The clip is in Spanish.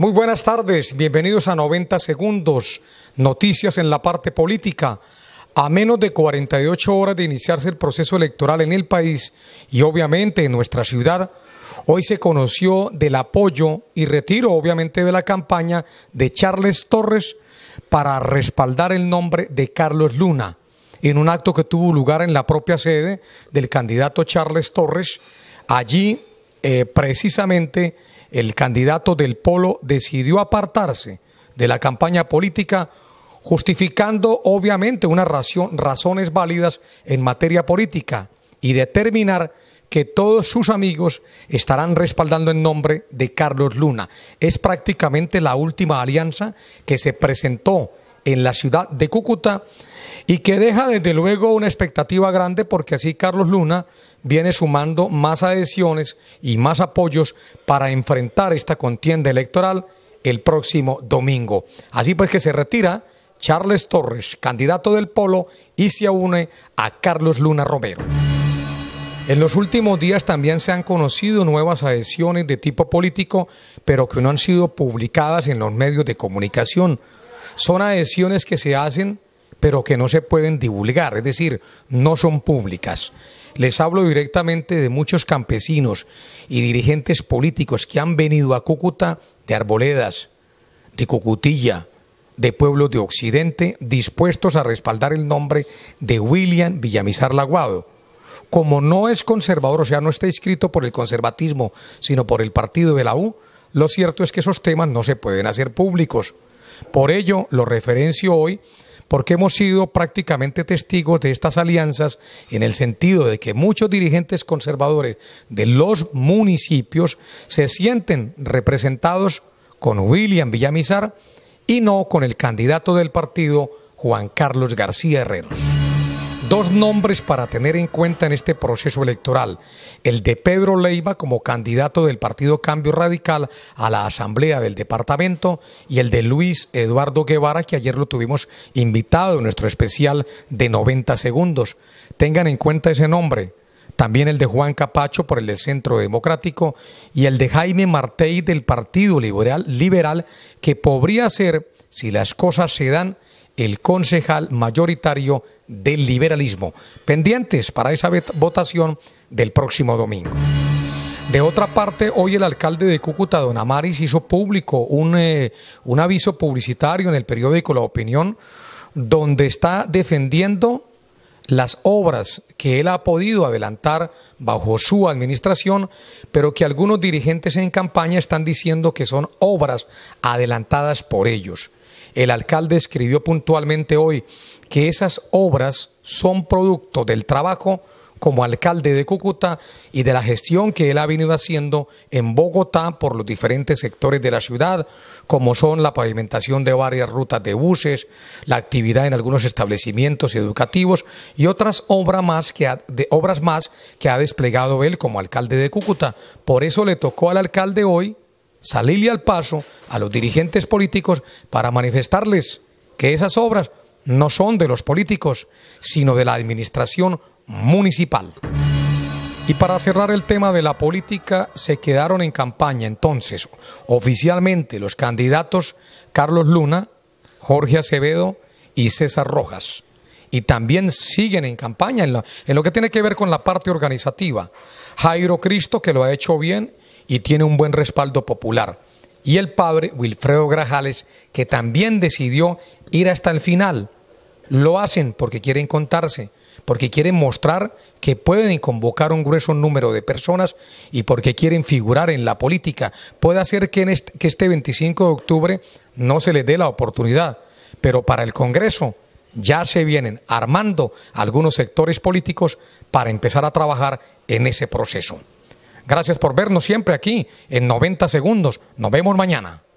Muy buenas tardes, bienvenidos a 90 segundos, noticias en la parte política. A menos de 48 horas de iniciarse el proceso electoral en el país y obviamente en nuestra ciudad, hoy se conoció del apoyo y retiro obviamente de la campaña de Charles Torres para respaldar el nombre de Carlos Luna, en un acto que tuvo lugar en la propia sede del candidato Charles Torres, allí eh, precisamente el candidato del Polo decidió apartarse de la campaña política, justificando obviamente unas razones válidas en materia política y determinar que todos sus amigos estarán respaldando en nombre de Carlos Luna. Es prácticamente la última alianza que se presentó en la ciudad de Cúcuta y que deja desde luego una expectativa grande porque así Carlos Luna viene sumando más adhesiones y más apoyos para enfrentar esta contienda electoral el próximo domingo. Así pues que se retira Charles Torres, candidato del Polo, y se une a Carlos Luna Romero. En los últimos días también se han conocido nuevas adhesiones de tipo político, pero que no han sido publicadas en los medios de comunicación son adhesiones que se hacen pero que no se pueden divulgar, es decir, no son públicas. Les hablo directamente de muchos campesinos y dirigentes políticos que han venido a Cúcuta de Arboledas, de Cucutilla, de pueblos de Occidente, dispuestos a respaldar el nombre de William Villamizar Laguado. Como no es conservador, o sea, no está inscrito por el conservatismo, sino por el partido de la U, lo cierto es que esos temas no se pueden hacer públicos por ello, lo referencio hoy porque hemos sido prácticamente testigos de estas alianzas en el sentido de que muchos dirigentes conservadores de los municipios se sienten representados con William Villamizar y no con el candidato del partido Juan Carlos García Herreros. Dos nombres para tener en cuenta en este proceso electoral. El de Pedro Leiva como candidato del Partido Cambio Radical a la Asamblea del Departamento y el de Luis Eduardo Guevara, que ayer lo tuvimos invitado en nuestro especial de 90 segundos. Tengan en cuenta ese nombre también el de Juan Capacho por el del Centro Democrático y el de Jaime Martey del Partido Liberal, Liberal, que podría ser, si las cosas se dan, el concejal mayoritario del liberalismo. Pendientes para esa votación del próximo domingo. De otra parte, hoy el alcalde de Cúcuta, Don Amaris, hizo público un, eh, un aviso publicitario en el periódico La Opinión, donde está defendiendo las obras que él ha podido adelantar bajo su administración, pero que algunos dirigentes en campaña están diciendo que son obras adelantadas por ellos. El alcalde escribió puntualmente hoy que esas obras son producto del trabajo como alcalde de Cúcuta y de la gestión que él ha venido haciendo en Bogotá por los diferentes sectores de la ciudad, como son la pavimentación de varias rutas de buses, la actividad en algunos establecimientos educativos y otras obras más que ha, de, obras más que ha desplegado él como alcalde de Cúcuta. Por eso le tocó al alcalde hoy salirle al paso a los dirigentes políticos para manifestarles que esas obras no son de los políticos, sino de la administración municipal. Y para cerrar el tema de la política, se quedaron en campaña entonces oficialmente los candidatos Carlos Luna, Jorge Acevedo y César Rojas. Y también siguen en campaña en, en lo que tiene que ver con la parte organizativa. Jairo Cristo, que lo ha hecho bien y tiene un buen respaldo popular. Y el padre, Wilfredo Grajales, que también decidió ir hasta el final. Lo hacen porque quieren contarse, porque quieren mostrar que pueden convocar un grueso número de personas y porque quieren figurar en la política. Puede hacer que, que este 25 de octubre no se les dé la oportunidad, pero para el Congreso ya se vienen armando algunos sectores políticos para empezar a trabajar en ese proceso. Gracias por vernos siempre aquí en 90 segundos. Nos vemos mañana.